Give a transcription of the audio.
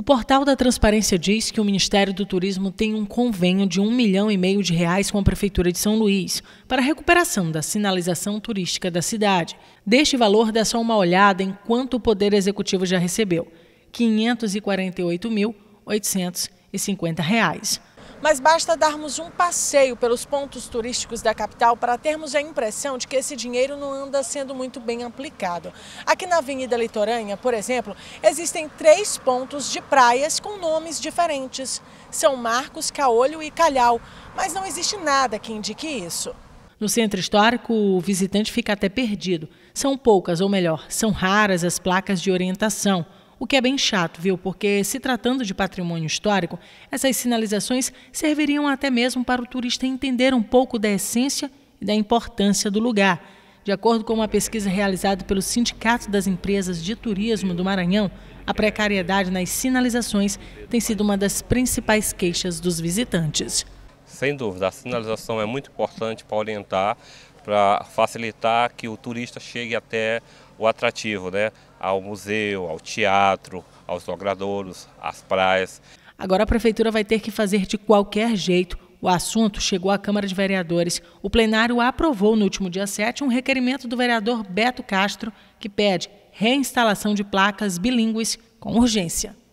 O portal da Transparência diz que o Ministério do Turismo tem um convênio de um milhão e meio de reais com a Prefeitura de São Luís para a recuperação da sinalização turística da cidade. Deste valor, dá só uma olhada em quanto o Poder Executivo já recebeu: R$ 548.850. Mas basta darmos um passeio pelos pontos turísticos da capital para termos a impressão de que esse dinheiro não anda sendo muito bem aplicado. Aqui na Avenida Litorânea, por exemplo, existem três pontos de praias com nomes diferentes. São Marcos, Caolho e Calhau, mas não existe nada que indique isso. No centro histórico, o visitante fica até perdido. São poucas, ou melhor, são raras as placas de orientação o que é bem chato, viu? Porque se tratando de patrimônio histórico, essas sinalizações serviriam até mesmo para o turista entender um pouco da essência e da importância do lugar. De acordo com uma pesquisa realizada pelo Sindicato das Empresas de Turismo do Maranhão, a precariedade nas sinalizações tem sido uma das principais queixas dos visitantes. Sem dúvida, a sinalização é muito importante para orientar, para facilitar que o turista chegue até o atrativo né, ao museu, ao teatro, aos logradouros, às praias. Agora a prefeitura vai ter que fazer de qualquer jeito. O assunto chegou à Câmara de Vereadores. O plenário aprovou no último dia 7 um requerimento do vereador Beto Castro que pede reinstalação de placas bilíngues com urgência.